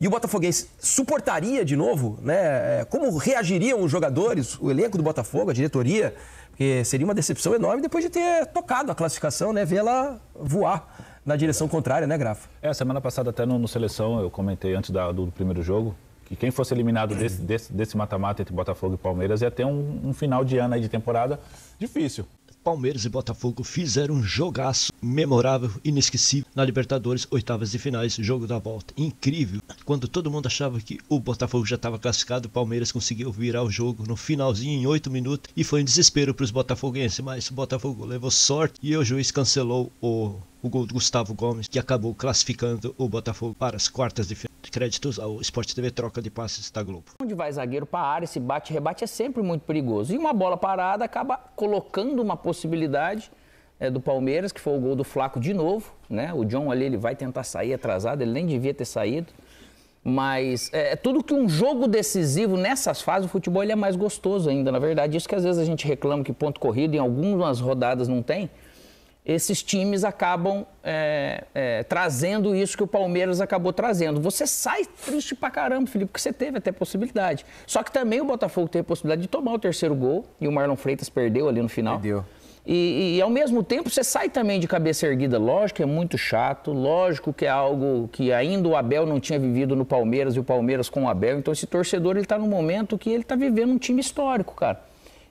E o Botafoguense suportaria de novo, né? É, como reagiriam os jogadores, o elenco do Botafogo, a diretoria? Porque seria uma decepção enorme depois de ter tocado a classificação, né? Vê-la voar na direção contrária, né, Grafa? É, semana passada até no, no Seleção eu comentei antes da, do primeiro jogo que quem fosse eliminado uhum. desse mata-mata desse, desse entre Botafogo e Palmeiras ia ter um, um final de ano de temporada difícil. Palmeiras e Botafogo fizeram um jogaço memorável, inesquecível na Libertadores, oitavas de finais, jogo da volta. Incrível, quando todo mundo achava que o Botafogo já estava classificado, o Palmeiras conseguiu virar o jogo no finalzinho em oito minutos e foi um desespero para os botafoguenses, mas o Botafogo levou sorte e o juiz cancelou o, o gol do Gustavo Gomes, que acabou classificando o Botafogo para as quartas de final créditos ao Sport TV troca de passes da Globo. Onde vai zagueiro para a área, esse bate-rebate é sempre muito perigoso. E uma bola parada acaba colocando uma possibilidade é, do Palmeiras, que foi o gol do Flaco de novo. Né? O John ali ele vai tentar sair atrasado, ele nem devia ter saído. Mas é, é tudo que um jogo decisivo nessas fases, o futebol ele é mais gostoso ainda. Na verdade, isso que às vezes a gente reclama que ponto corrido em algumas rodadas não tem esses times acabam é, é, trazendo isso que o Palmeiras acabou trazendo. Você sai triste pra caramba, Felipe, porque você teve até possibilidade. Só que também o Botafogo teve a possibilidade de tomar o terceiro gol e o Marlon Freitas perdeu ali no final. Perdeu. E, e, e, ao mesmo tempo você sai também de cabeça erguida. Lógico que é muito chato, lógico que é algo que ainda o Abel não tinha vivido no Palmeiras e o Palmeiras com o Abel. Então esse torcedor ele está num momento que ele está vivendo um time histórico, cara.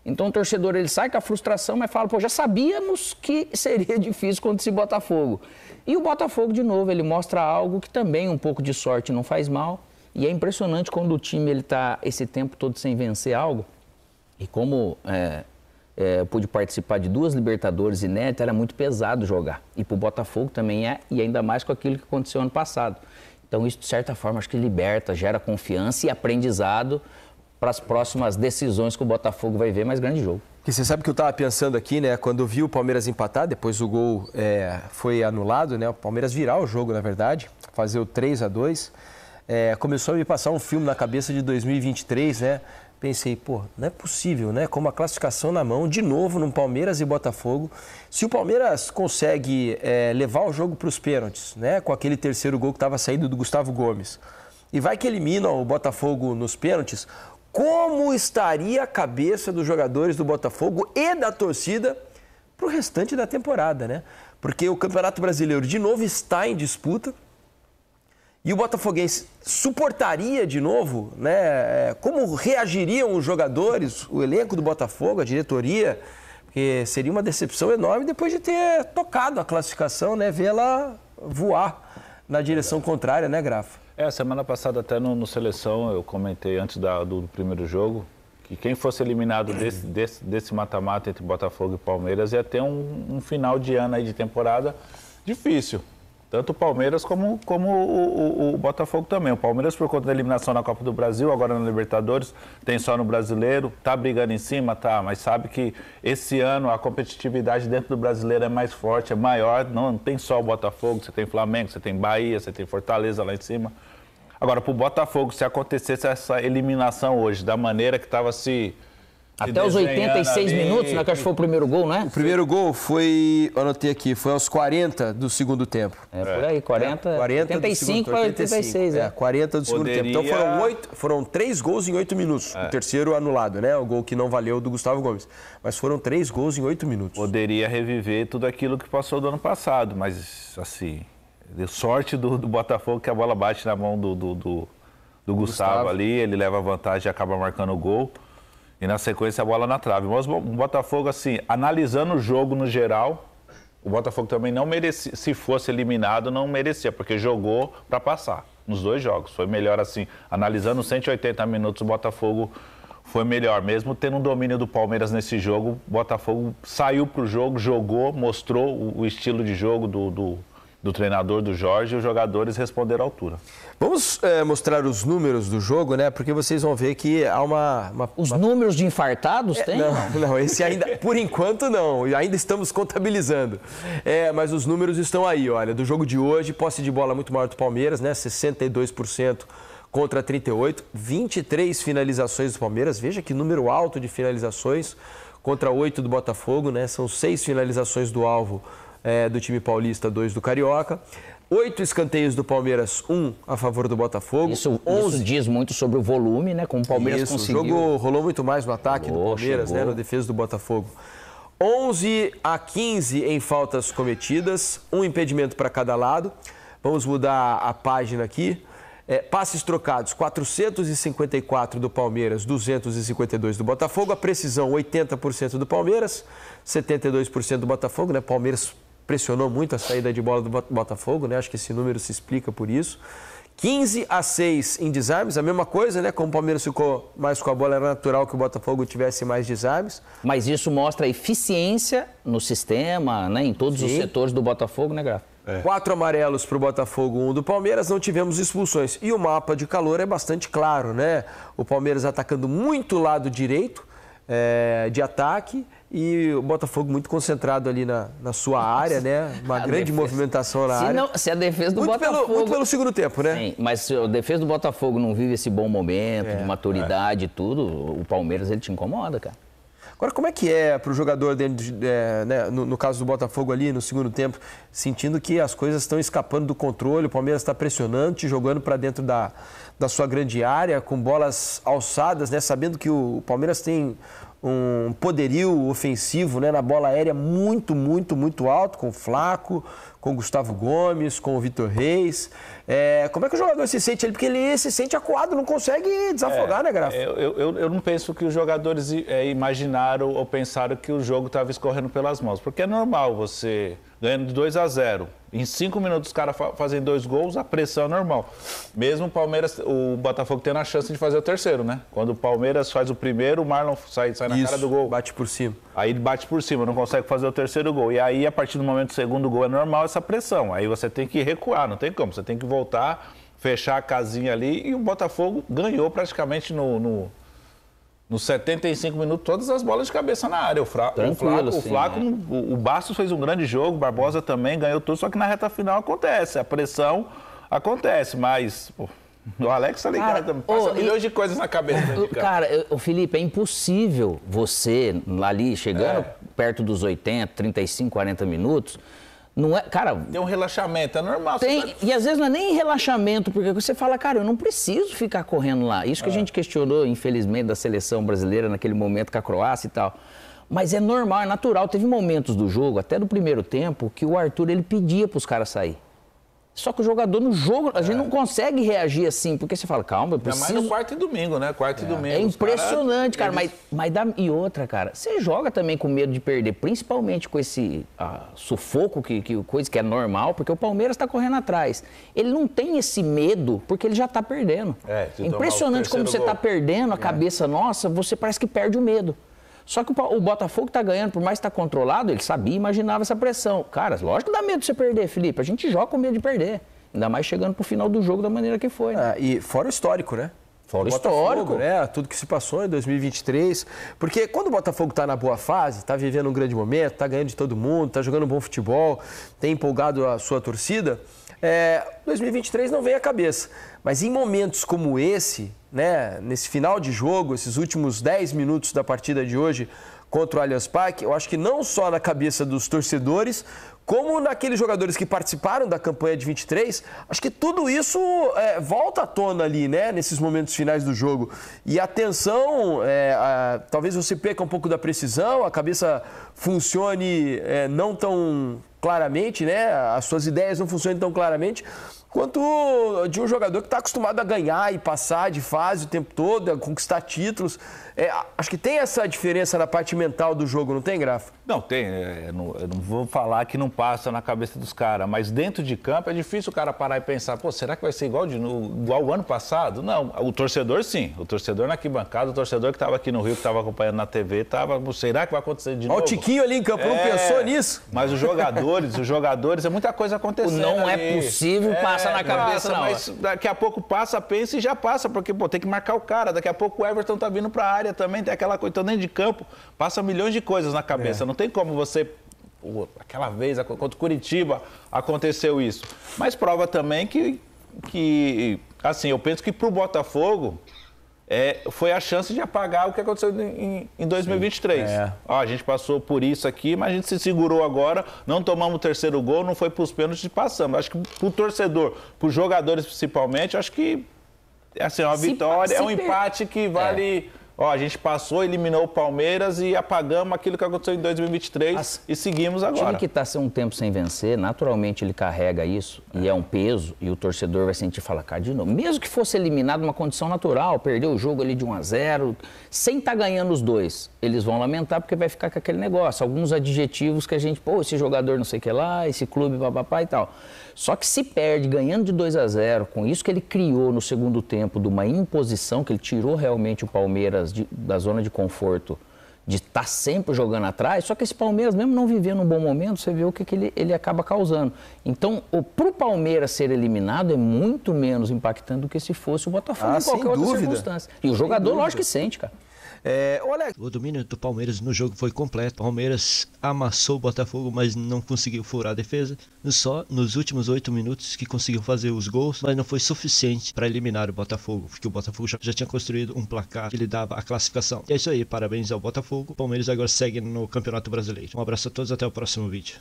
Então o torcedor ele sai com a frustração, mas fala, pô, já sabíamos que seria difícil contra esse Botafogo. E o Botafogo, de novo, ele mostra algo que também um pouco de sorte não faz mal. E é impressionante quando o time ele está esse tempo todo sem vencer algo. E como é, é, eu pude participar de duas Libertadores inéditas, era muito pesado jogar. E para o Botafogo também é, e ainda mais com aquilo que aconteceu ano passado. Então isso, de certa forma, acho que liberta, gera confiança e aprendizado para as próximas decisões que o Botafogo vai ver, mas grande jogo. Que você sabe que eu estava pensando aqui, né? Quando vi o Palmeiras empatar, depois o gol é, foi anulado, né? O Palmeiras virar o jogo, na verdade, fazer o 3 a 2 é, começou a me passar um filme na cabeça de 2023, né? Pensei, pô, não é possível, né? Com uma classificação na mão, de novo no Palmeiras e Botafogo. Se o Palmeiras consegue é, levar o jogo para os pênaltis, né? Com aquele terceiro gol que estava saindo do Gustavo Gomes. E vai que elimina o Botafogo nos pênaltis, como estaria a cabeça dos jogadores do Botafogo e da torcida para o restante da temporada, né? Porque o Campeonato Brasileiro de novo está em disputa e o Botafoguense suportaria de novo, né? É, como reagiriam os jogadores, o elenco do Botafogo, a diretoria? Porque seria uma decepção enorme depois de ter tocado a classificação, né? Vê-la voar na direção contrária, né, Grafa? É, semana passada até no, no Seleção eu comentei antes da, do, do, primeiro jogo que quem fosse eliminado uhum. desse mata-mata entre Botafogo e Palmeiras ia ter um, um final de ano aí de temporada difícil. Tanto o Palmeiras como, como o, o, o, Botafogo também. O Palmeiras, por conta da eliminação na Copa do Brasil, agora na Libertadores, tem só no brasileiro, tá brigando em cima, tá, mas sabe que esse ano a competitividade dentro do brasileiro é mais forte, é maior. Não, não tem só o Botafogo, você tem Flamengo, você tem Bahia, você tem Fortaleza lá em cima. Agora, para o Botafogo, se acontecesse essa eliminação hoje, da maneira que estava se. Assim, até os 86 minutos, né? Que acho que foi o primeiro gol, né? O primeiro gol foi, anotei aqui, foi aos 40 do segundo tempo. É, por aí, 40. É, 40 85 para 86, é. é. 40 do segundo Poderia... tempo. Então foram, foram três gols em oito minutos. É. O terceiro anulado, né? O gol que não valeu do Gustavo Gomes. Mas foram três gols em oito minutos. Poderia reviver tudo aquilo que passou do ano passado, mas assim. Deu sorte do, do Botafogo que a bola bate na mão do, do, do, do Gustavo, Gustavo ali, ele leva vantagem e acaba marcando o gol e na sequência a bola na trave. Mas o Botafogo, assim, analisando o jogo no geral, o Botafogo também não merecia, se fosse eliminado, não merecia, porque jogou para passar nos dois jogos. Foi melhor assim, analisando 180 minutos, o Botafogo foi melhor. Mesmo tendo um domínio do Palmeiras nesse jogo, o Botafogo saiu para o jogo, jogou, mostrou o, estilo de jogo do, do do treinador do Jorge e os jogadores responderam à altura. Vamos é, mostrar os números do jogo, né? Porque vocês vão ver que há uma. uma os uma... números de infartados é, tem? Não, não, esse ainda. por enquanto não. Ainda estamos contabilizando. É, mas os números estão aí, olha. Do jogo de hoje, posse de bola muito maior do Palmeiras, né? 62% contra 38, 23 finalizações do Palmeiras. Veja que número alto de finalizações contra 8 do Botafogo, né? São seis finalizações do alvo é, do time paulista, dois do Carioca. Oito escanteios do Palmeiras, um a favor do Botafogo. Isso, 11... isso diz muito sobre o volume, né? Como o Palmeiras isso, conseguiu. O jogo rolou muito mais no ataque do Palmeiras, né, chegou. né? Na defesa do Botafogo. 11 a 15 em faltas cometidas, um impedimento para cada lado. Vamos mudar a página aqui. É, passes trocados, 454 do Palmeiras, 252 do Botafogo. A precisão, 80% do Palmeiras, 72% do Botafogo, né? Palmeiras pressionou muito a saída de bola do Botafogo, né? Acho que esse número se explica por isso. 15 a 6 em desarmes, a mesma coisa, né? Como o Palmeiras ficou mais com a bola, era natural que o Botafogo tivesse mais desarmes. Mas isso mostra a eficiência no sistema, né? Em todos Sim. os setores do Botafogo, né, Graf? É. Quatro amarelos para o Botafogo, um do Palmeiras, não tivemos expulsões. E o mapa de calor é bastante claro, né? O Palmeiras atacando muito lado direito é, de ataque e o Botafogo muito concentrado ali na, na sua área, né? Uma a grande defesa. movimentação na se área. Não, se a defesa do muito Botafogo... Pelo, muito pelo segundo tempo, né? Sim, mas se a defesa do Botafogo não vive esse bom momento, é, de maturidade e é. tudo, o Palmeiras, ele te incomoda, cara. Agora, como é que é para o jogador, dentro de, é, né, no, no, caso do Botafogo ali, no segundo tempo, sentindo que as coisas estão escapando do controle, o Palmeiras está pressionando, te jogando para dentro da, da sua grande área, com bolas alçadas, né? Sabendo que o, o Palmeiras tem um poderio ofensivo né, na bola aérea muito, muito, muito alto, com o Flaco, com o Gustavo Gomes, com o Vitor Reis. É, como é que o jogador se sente ele? Porque ele se sente acuado, não consegue desafogar, é, né, Graf? Eu, eu, eu, não penso que os jogadores é, imaginaram ou pensaram que o jogo estava escorrendo pelas mãos, porque é normal você ganhando de 2 a 0 em cinco minutos os caras fazem dois gols, a pressão é normal. Mesmo o Palmeiras, o Botafogo tendo a chance de fazer o terceiro, né? Quando o Palmeiras faz o primeiro, o Marlon sai, sai na Isso, cara do gol. Bate por cima. Aí ele bate por cima, não consegue fazer o terceiro gol. E aí, a partir do momento do segundo gol, é normal essa pressão. Aí você tem que recuar, não tem como. Você tem que voltar, fechar a casinha ali. E o Botafogo ganhou praticamente no, no nos 75 minutos, todas as bolas de cabeça na área. O, fra... o Flaco, o, assim, Flaco né? o, o Bastos fez um grande jogo, o Barbosa também ganhou tudo, só que na reta final acontece. A pressão acontece, mas. Pô, o Alex tá ligado, cara, também. passa milhões e... de coisas na cabeça. cara, o Felipe, é impossível você, ali, chegando é. perto dos 80, 35, 40 minutos, não é, cara. Tem um relaxamento, é normal. Tem, tá... E às vezes não é nem relaxamento, porque você fala, cara, eu não preciso ficar correndo lá. Isso que é. a gente questionou, infelizmente, da seleção brasileira naquele momento com a Croácia e tal. Mas é normal, é natural. Teve momentos do jogo, até do primeiro tempo, que o Arthur ele pedia para os caras sair. Só que o jogador no jogo, a gente é. não consegue reagir assim, porque você fala, calma, eu preciso... É mais no quarto e domingo, né? Quarto é. e domingo. É impressionante, cara, eles... mas, mas dá... E outra, cara, você joga também com medo de perder, principalmente com esse ah, sufoco, que, que, coisa que é normal, porque o Palmeiras está correndo atrás. Ele não tem esse medo, porque ele já está perdendo. É, impressionante como você está perdendo a é. cabeça nossa, você parece que perde o medo. Só que o, Botafogo está ganhando, por mais que tá controlado, ele sabia, imaginava essa pressão. Cara, lógico que dá medo de você perder, Felipe. A gente joga com medo de perder. Ainda mais chegando pro final do jogo da maneira que foi. Né? Ah, e fora o histórico, né? Fora o histórico. né? Tudo que se passou em 2023. Porque quando o Botafogo está na boa fase, está vivendo um grande momento, está ganhando de todo mundo, está jogando um bom futebol, tem empolgado a sua torcida, é, 2023 não vem à cabeça. Mas em momentos como esse, né, nesse final de jogo, esses últimos 10 minutos da partida de hoje contra o Allianz Parque, eu acho que não só na cabeça dos torcedores, como naqueles jogadores que participaram da campanha de 23, acho que tudo isso é, volta à tona ali, né? Nesses momentos finais do jogo. E atenção é, a, talvez você perca um pouco da precisão, a cabeça funcione é, não tão claramente, né? As suas ideias não funcionem tão claramente, quanto de um jogador que está acostumado a ganhar e passar de fase o tempo todo, a conquistar títulos. É, acho que tem essa diferença na parte mental do jogo, não tem, Graf? Não, tem. Eu é, é, não, eu não, vou falar que não passa na cabeça dos caras, mas dentro de campo é difícil o cara parar e pensar, pô, será que vai ser igual, de, igual o ano passado? Não, o torcedor sim. O torcedor na arquibancada, o torcedor que estava aqui no Rio, que estava acompanhando na TV, estava, será que vai acontecer de Ó, novo? o Tiquinho ali em campo, é, não pensou nisso? Mas os jogadores, os jogadores, é muita coisa acontecendo. Não é ali. é possível é. passar passa é, na é. cabeça, não. mas daqui a pouco passa, pensa e já passa, porque pô, tem que marcar o cara. Daqui a pouco o Everton tá vindo para a área também, tem aquela coisa. Então, dentro de campo, passa milhões de coisas na cabeça. É. Não tem como você. Pô, aquela vez, contra o Curitiba, aconteceu isso. Mas prova também que, que assim, eu penso que pro Botafogo é, foi a chance de apagar o que aconteceu em, em 2023. Sim, é. Ó, a gente passou por isso aqui, mas a gente se segurou agora, não tomamos o terceiro gol, não foi para os pênaltis e passamos. Acho que para o torcedor, para os jogadores principalmente, acho que assim, uma se, vitória, é um empate que vale. É Ó, a gente passou, eliminou o Palmeiras e apagamos aquilo que aconteceu em 2023 As... e seguimos agora. O time que está um tempo sem vencer, naturalmente ele carrega isso é. e é um peso e o torcedor vai sentir falar, cara, de novo. Mesmo que fosse eliminado uma condição natural, perdeu o jogo ali de 1 a 0 sem estar tá ganhando os dois, eles vão lamentar porque vai ficar com aquele negócio. Alguns adjetivos que a gente, pô, esse jogador não sei o que lá, esse clube, papapá e tal. Só que se perde ganhando de 2 a 0 com isso que ele criou no segundo tempo de uma imposição, que ele tirou realmente o Palmeiras de, da zona de conforto de estar tá sempre jogando atrás, só que esse Palmeiras, mesmo não vivendo um bom momento, você vê o que, que ele, ele acaba causando. Então, para o Palmeiras ser eliminado é muito menos impactante do que se fosse o Botafogo ah, em qualquer outra dúvida. circunstância. E o jogador, lógico que sente, cara. É, olha, o domínio do Palmeiras no jogo foi completo. O Palmeiras amassou o Botafogo, mas não conseguiu furar a defesa. Só nos últimos oito minutos que conseguiu fazer os gols, mas não foi suficiente para eliminar o Botafogo, porque o Botafogo já, já, tinha construído um placar que lhe dava a classificação. E é isso aí, parabéns ao Botafogo. O Palmeiras agora segue no Campeonato Brasileiro. Um abraço a todos, até o próximo vídeo.